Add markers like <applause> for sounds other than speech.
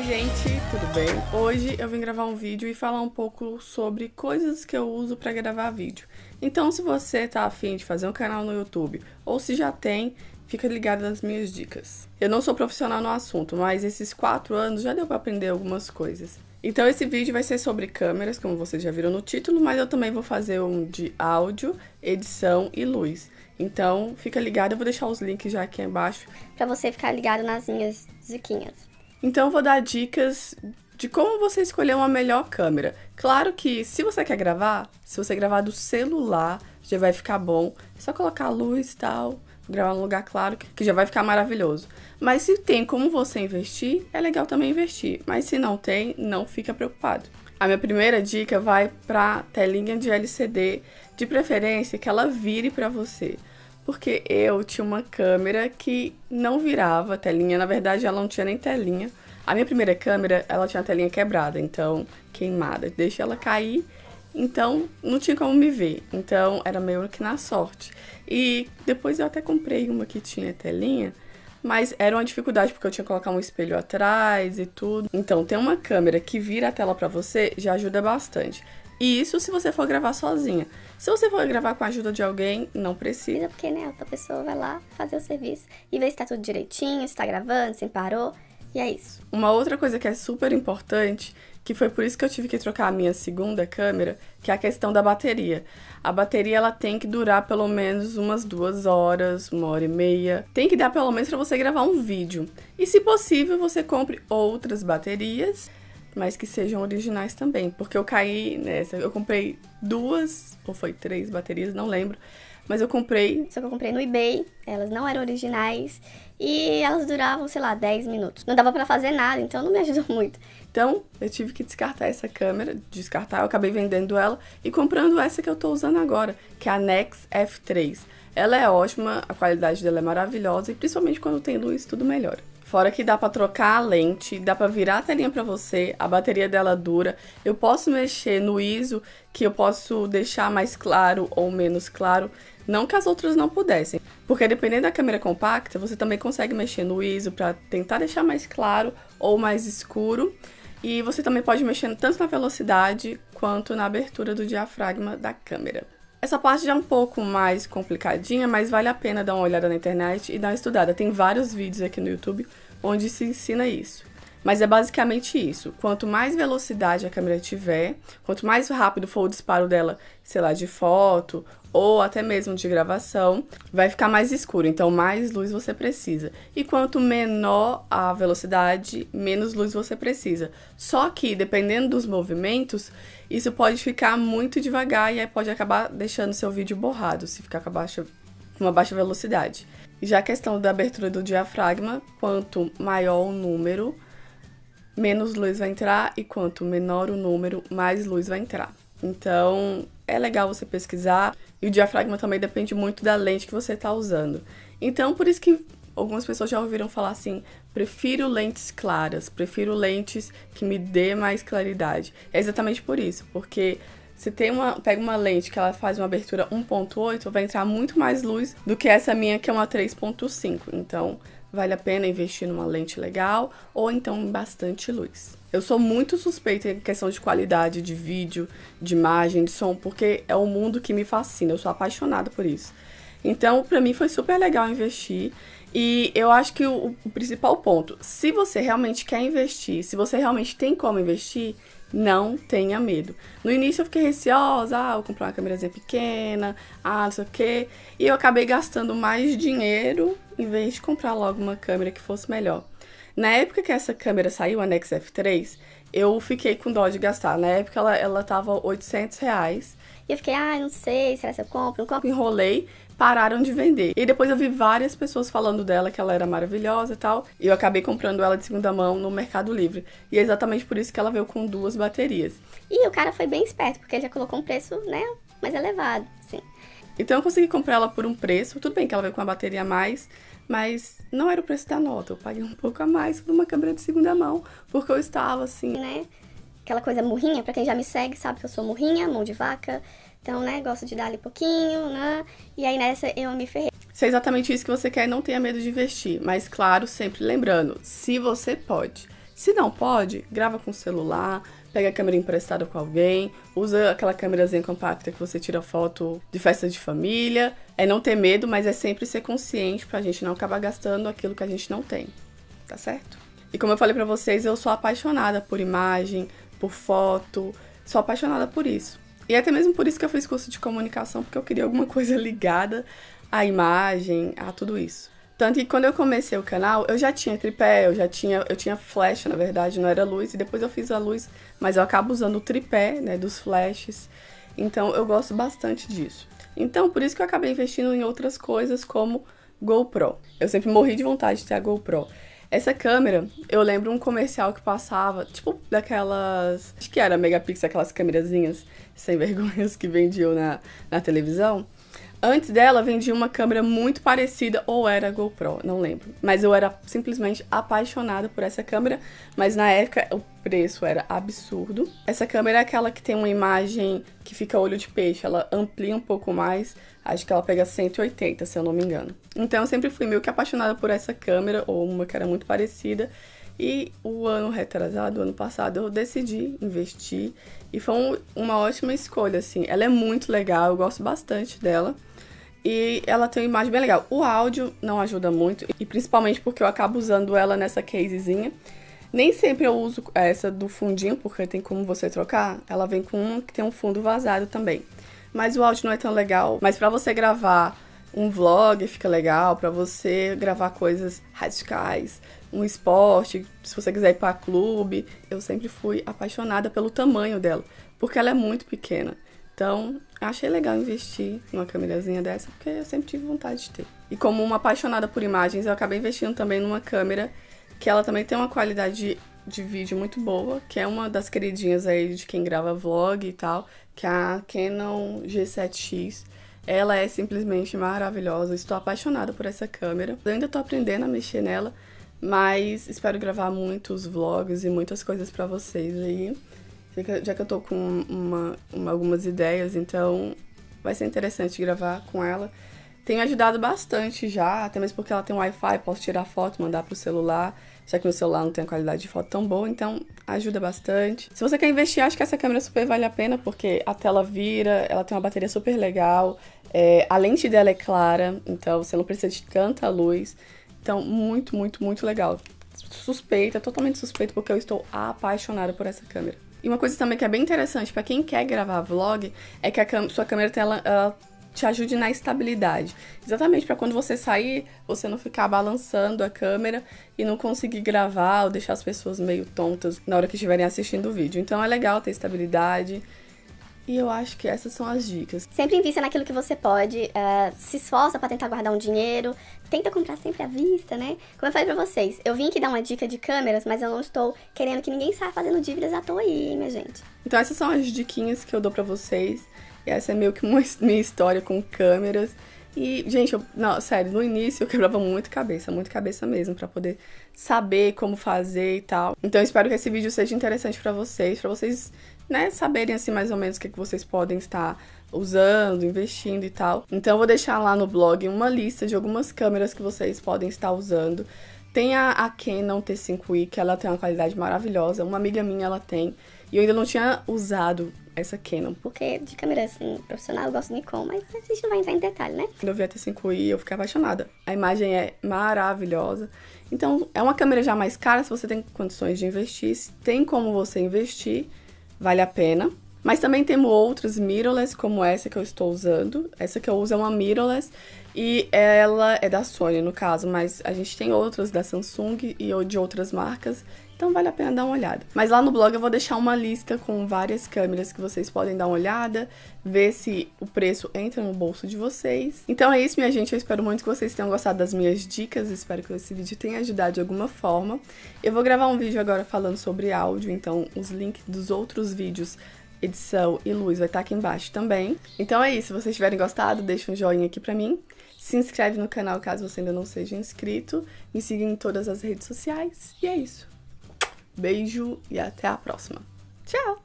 Oi gente, tudo bem? Hoje eu vim gravar um vídeo e falar um pouco sobre coisas que eu uso para gravar vídeo. Então se você tá afim de fazer um canal no YouTube ou se já tem, fica ligado nas minhas dicas. Eu não sou profissional no assunto, mas esses quatro anos já deu para aprender algumas coisas. Então esse vídeo vai ser sobre câmeras, como vocês já viram no título, mas eu também vou fazer um de áudio, edição e luz. Então fica ligado, eu vou deixar os links já aqui embaixo. para você ficar ligado nas minhas ziquinhas. Então eu vou dar dicas de como você escolher uma melhor câmera. Claro que se você quer gravar, se você gravar do celular, já vai ficar bom. É só colocar a luz e tal, gravar num lugar claro, que já vai ficar maravilhoso. Mas se tem como você investir, é legal também investir. Mas se não tem, não fica preocupado. A minha primeira dica vai para telinha de LCD, de preferência que ela vire para você porque eu tinha uma câmera que não virava telinha, na verdade ela não tinha nem telinha. A minha primeira câmera, ela tinha a telinha quebrada, então queimada, deixei ela cair, então não tinha como me ver. Então era meio que na sorte. E depois eu até comprei uma que tinha telinha, mas era uma dificuldade porque eu tinha que colocar um espelho atrás e tudo. Então, ter uma câmera que vira a tela para você já ajuda bastante. E isso se você for gravar sozinha. Se você for gravar com a ajuda de alguém, não precisa. É porque, né, outra pessoa vai lá fazer o serviço e ver se tá tudo direitinho, se tá gravando, se parou. E é isso. Uma outra coisa que é super importante, que foi por isso que eu tive que trocar a minha segunda câmera, que é a questão da bateria. A bateria ela tem que durar pelo menos umas duas horas, uma hora e meia. Tem que dar pelo menos para você gravar um vídeo. E se possível, você compre outras baterias mas que sejam originais também. Porque eu caí nessa. Eu comprei duas, ou foi três baterias, não lembro. Mas eu comprei. Só que eu comprei no eBay, elas não eram originais. E elas duravam, sei lá, 10 minutos. Não dava para fazer nada, então não me <laughs> ajudou muito. Então, eu tive que descartar essa câmera, descartar, eu acabei vendendo ela e comprando essa que eu tô usando agora, que é a Nex F3. Ela é ótima, a qualidade dela é maravilhosa e principalmente quando tem luz, tudo melhora. Fora que dá para trocar a lente, dá para virar a telinha para você, a bateria dela dura. Eu posso mexer no ISO, que eu posso deixar mais claro ou menos claro, não que as outras não pudessem. Porque dependendo da câmera compacta, você também consegue mexer no ISO para tentar deixar mais claro ou mais escuro. E você também pode mexer tanto na velocidade quanto na abertura do diafragma da câmera. Essa parte já é um pouco mais complicadinha, mas vale a pena dar uma olhada na internet e dar uma estudada. Tem vários vídeos aqui no YouTube onde se ensina isso. Mas é basicamente isso. Quanto mais velocidade a câmera tiver, quanto mais rápido for o disparo dela, sei lá, de foto ou até mesmo de gravação, vai ficar mais escuro, então mais luz você precisa. E quanto menor a velocidade, menos luz você precisa. Só que, dependendo dos movimentos, isso pode ficar muito devagar e aí pode acabar deixando seu vídeo borrado, se ficar com baixa, uma baixa velocidade. Já a questão da abertura do diafragma, quanto maior o número, menos luz vai entrar e quanto menor o número, mais luz vai entrar. Então, é legal você pesquisar e o diafragma também depende muito da lente que você está usando. Então, por isso que algumas pessoas já ouviram falar assim: prefiro lentes claras, prefiro lentes que me dê mais claridade. É exatamente por isso, porque se tem uma, pega uma lente que ela faz uma abertura 1.8, vai entrar muito mais luz do que essa minha que é uma 3.5. Então, vale a pena investir numa lente legal ou então em bastante luz. Eu sou muito suspeita em questão de qualidade de vídeo, de imagem, de som, porque é um mundo que me fascina, eu sou apaixonada por isso. Então, para mim foi super legal investir e eu acho que o, o principal ponto, se você realmente quer investir, se você realmente tem como investir, não tenha medo. No início eu fiquei receosa, ah, vou comprar uma câmerazinha pequena, ah, não sei o quê. E eu acabei gastando mais dinheiro em vez de comprar logo uma câmera que fosse melhor. Na época que essa câmera saiu, a Nex F3, eu fiquei com dó de gastar. Na época ela, ela tava 800 reais. E eu fiquei, ah, não sei, será que eu compro? Eu compro. Enrolei, pararam de vender. E depois eu vi várias pessoas falando dela, que ela era maravilhosa e tal. E eu acabei comprando ela de segunda mão no Mercado Livre. E é exatamente por isso que ela veio com duas baterias. E o cara foi bem esperto, porque ele já colocou um preço, né, mais elevado, sim. Então eu consegui comprar ela por um preço. Tudo bem que ela veio com uma bateria a mais, mas não era o preço da nota. Eu paguei um pouco a mais por uma câmera de segunda mão, porque eu estava assim. Né? Aquela coisa murrinha, pra quem já me segue, sabe que eu sou murrinha, mão de vaca, então, né, gosto de dar ali pouquinho, né? E aí nessa eu me ferrei. Se é exatamente isso que você quer, não tenha medo de investir. Mas, claro, sempre lembrando, se você pode. Se não pode, grava com o celular, pega a câmera emprestada com alguém, usa aquela câmerazinha compacta que você tira foto de festa de família. É não ter medo, mas é sempre ser consciente pra gente não acabar gastando aquilo que a gente não tem. Tá certo? E como eu falei para vocês, eu sou apaixonada por imagem, por foto, sou apaixonada por isso. E até mesmo por isso que eu fiz curso de comunicação, porque eu queria alguma coisa ligada à imagem, a tudo isso. Tanto que quando eu comecei o canal, eu já tinha tripé, eu já tinha, eu tinha flash, na verdade, não era luz, e depois eu fiz a luz, mas eu acabo usando o tripé, né, dos flashes. Então eu gosto bastante disso. Então, por isso que eu acabei investindo em outras coisas como GoPro. Eu sempre morri de vontade de ter a GoPro. Essa câmera, eu lembro um comercial que passava, tipo daquelas. Acho que era megapixel, aquelas câmerazinhas sem vergonhas que vendiam na, na televisão. Antes dela, vendia uma câmera muito parecida, ou era GoPro, não lembro. Mas eu era simplesmente apaixonada por essa câmera, mas na época o preço era absurdo. Essa câmera é aquela que tem uma imagem que fica olho de peixe, ela amplia um pouco mais, acho que ela pega 180, se eu não me engano. Então eu sempre fui meio que apaixonada por essa câmera, ou uma que era muito parecida, e o ano retrasado, ano passado, eu decidi investir e foi um, uma ótima escolha, assim. Ela é muito legal, eu gosto bastante dela. E ela tem uma imagem bem legal. O áudio não ajuda muito, e principalmente porque eu acabo usando ela nessa casezinha. Nem sempre eu uso essa do fundinho, porque tem como você trocar. Ela vem com uma que tem um fundo vazado também. Mas o áudio não é tão legal. Mas para você gravar um vlog fica legal, para você gravar coisas radicais, um esporte, se você quiser ir para clube. Eu sempre fui apaixonada pelo tamanho dela, porque ela é muito pequena. Então, achei legal investir numa câmerazinha dessa, porque eu sempre tive vontade de ter. E como uma apaixonada por imagens, eu acabei investindo também numa câmera que ela também tem uma qualidade de, de vídeo muito boa, que é uma das queridinhas aí de quem grava vlog e tal, que é a Canon G7X. Ela é simplesmente maravilhosa, estou apaixonada por essa câmera. Eu ainda estou aprendendo a mexer nela, mas espero gravar muitos vlogs e muitas coisas para vocês aí. Já que eu tô com uma, uma, algumas ideias, então vai ser interessante gravar com ela. Tem me ajudado bastante já, até mesmo porque ela tem Wi-Fi, posso tirar foto, mandar pro celular, já que meu celular não tem a qualidade de foto tão boa, então ajuda bastante. Se você quer investir, acho que essa câmera super vale a pena, porque a tela vira, ela tem uma bateria super legal, é, a lente dela é clara, então você não precisa de tanta luz. Então, muito, muito, muito legal. Suspeita, totalmente suspeito porque eu estou apaixonada por essa câmera. E uma coisa também que é bem interessante para quem quer gravar vlog é que a sua câmera tem, ela, ela ah, te ajude na estabilidade. Exatamente para quando você sair, você não ficar balançando a câmera e não conseguir gravar ou deixar as pessoas meio tontas na hora que estiverem assistindo o vídeo. Então é legal ter estabilidade e eu acho que essas são as dicas. Sempre invista naquilo que você pode, uh, se esforça para tentar guardar um dinheiro, tenta comprar sempre à vista, né? Como eu falei pra vocês, eu vim aqui dar uma dica de câmeras, mas eu não estou querendo que ninguém saia fazendo dívidas à toa aí, hein, minha gente. Então essas são as diquinhas que eu dou para vocês. E essa é meio que <laughs> uma minha história com câmeras. E, gente, eu, não, sério, no início eu quebrava muito cabeça, muito cabeça mesmo, para poder saber como fazer e tal. Então, eu espero que esse vídeo seja interessante para vocês, para vocês né, saberem assim mais ou menos o que, que vocês podem estar usando, investindo e tal. Então eu vou deixar lá no blog uma lista de algumas câmeras que vocês podem estar usando. Tem a, a Canon T5i, que ela tem uma qualidade maravilhosa. Uma amiga minha ela tem. E eu ainda não tinha usado essa Canon. Porque de câmera assim, profissional eu gosto de Nikon, mas a gente não vai entrar em detalhe, né? Quando eu vi a T5i, eu fiquei apaixonada. A imagem é maravilhosa. Então, é uma câmera já mais cara, se você tem condições de investir, se tem como você investir vale a pena. Mas também temos outras mirrorless, como essa que eu estou usando. Essa que eu uso é uma mirrorless e ela é da Sony, no caso, mas a gente tem outras da Samsung e de outras marcas. Então vale a pena dar uma olhada. Mas lá no blog eu vou deixar uma lista com várias câmeras que vocês podem dar uma olhada, ver se o preço entra no bolso de vocês. Então é isso, minha gente. Eu espero muito que vocês tenham gostado das minhas dicas. Espero que esse vídeo tenha ajudado de alguma forma. Eu vou gravar um vídeo agora falando sobre áudio, então os links dos outros vídeos edição e luz vai estar tá aqui embaixo também. Então é isso, se vocês tiverem gostado, deixa um joinha aqui pra mim. Se inscreve no canal caso você ainda não seja inscrito. Me siga em todas as redes sociais. E é isso. Beijo e até a próxima. Tchau!